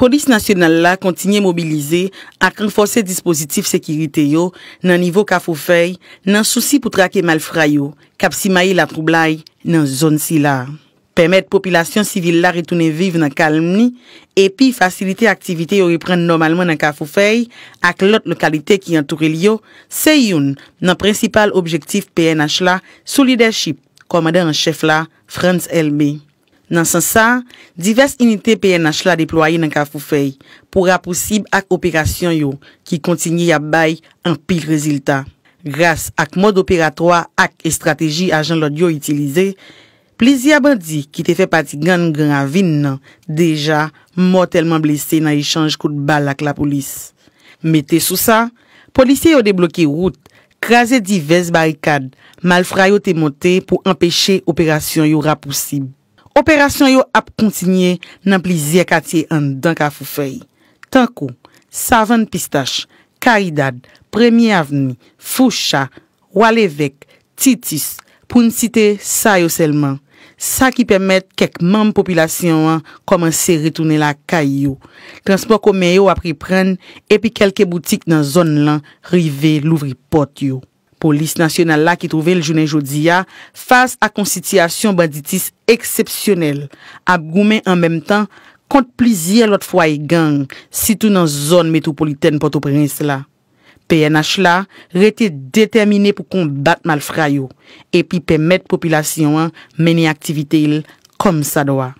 polis nasyonal la kontinye mobilize ak renfose dispositif sekirite yo nan nivou Kafoufei nan souci pou trake malfrayo kapsi maye la troublai nan zon si la. Permet populasyon sivil la retounen vive nan kalmni epi fasilite aktivite yo repren normalman nan Kafoufei ak lot lokalite ki antouril yo se yon nan prinsipal objektif PNH la sou leadership komade an chef la Frans Elbe. Nan san sa, divers unitè PNH la deploye nan ka fou fey pou rapousib ak operasyon yo ki kontinye ya bay an pil rezultat. Gras ak mod operatwa ak estrategi ajan lor diyo itilize, plizi aban di ki te fe pati gan ngan avin nan deja mortelman blese nan yi chanj kout bal ak la polis. Me te sou sa, polisye yo deblokye route, krasè divers barikad, malfrayo te montè pou empèche operasyon yo rapousib. Operasyon yo ap kontinye nan plizye katye an dan ka fufay. Tankou, savan pistache, ka idad, premye avni, foucha, walevek, titis, pou n site sa yo selman. Sa ki pemet kek mam populasyon an koman se ritounen la ka yo. Transpon kome yo ap ripren epi kelke boutik nan zon lan rive louvri pot yo. Polis nasyonal la ki trove l jounen jodi ya, fas a konsitiyasyon banditis eksepsyonel, ap goumen an mem tan kont plizye lot fwa e gang sitou nan zon metropoliten potoprenis la. PNH la rete determine pou kon bat mal fra yo, epi pemet populasyon meni aktivite il kom sa doa.